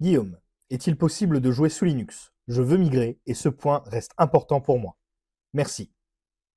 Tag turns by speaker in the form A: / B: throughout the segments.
A: Guillaume, est-il possible de jouer sous Linux Je veux migrer et ce point reste important pour moi. Merci.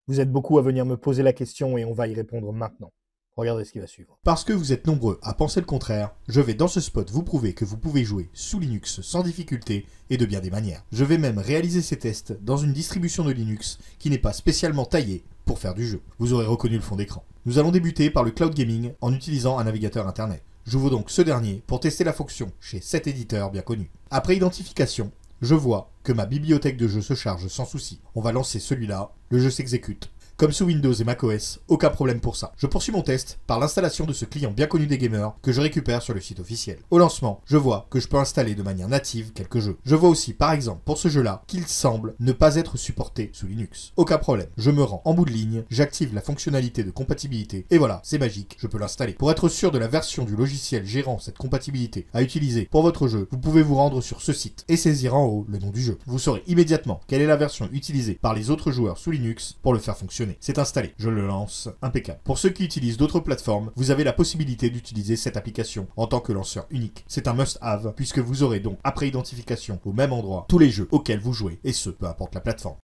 A: Vous êtes beaucoup à venir me poser la question et on va y répondre maintenant. Regardez ce qui va suivre. Parce que vous êtes nombreux à penser le contraire, je vais dans ce spot vous prouver que vous pouvez jouer sous Linux sans difficulté et de bien des manières. Je vais même réaliser ces tests dans une distribution de Linux qui n'est pas spécialement taillée pour faire du jeu. Vous aurez reconnu le fond d'écran. Nous allons débuter par le cloud gaming en utilisant un navigateur internet. J'ouvre donc ce dernier pour tester la fonction chez cet éditeur bien connu. Après identification, je vois que ma bibliothèque de jeux se charge sans souci. On va lancer celui-là, le jeu s'exécute comme sous Windows et macOS, aucun problème pour ça. Je poursuis mon test par l'installation de ce client bien connu des gamers que je récupère sur le site officiel. Au lancement, je vois que je peux installer de manière native quelques jeux. Je vois aussi par exemple pour ce jeu-là qu'il semble ne pas être supporté sous Linux. Aucun problème, je me rends en bout de ligne, j'active la fonctionnalité de compatibilité et voilà, c'est magique, je peux l'installer. Pour être sûr de la version du logiciel gérant cette compatibilité à utiliser pour votre jeu, vous pouvez vous rendre sur ce site et saisir en haut le nom du jeu. Vous saurez immédiatement quelle est la version utilisée par les autres joueurs sous Linux pour le faire fonctionner. C'est installé. Je le lance. Impeccable. Pour ceux qui utilisent d'autres plateformes, vous avez la possibilité d'utiliser cette application en tant que lanceur unique. C'est un must-have puisque vous aurez donc, après identification, au même endroit, tous les jeux auxquels vous jouez et ce, peu importe la plateforme.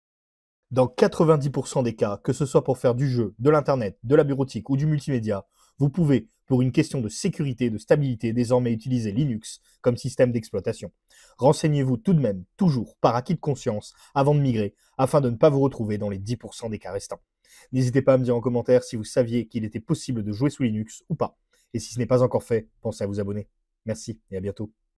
A: Dans 90% des cas, que ce soit pour faire du jeu, de l'internet, de la bureautique ou du multimédia, vous pouvez pour une question de sécurité et de stabilité, désormais utilisez Linux comme système d'exploitation. Renseignez-vous tout de même, toujours, par acquis de conscience, avant de migrer, afin de ne pas vous retrouver dans les 10% des cas restants. N'hésitez pas à me dire en commentaire si vous saviez qu'il était possible de jouer sous Linux ou pas. Et si ce n'est pas encore fait, pensez à vous abonner. Merci et à bientôt.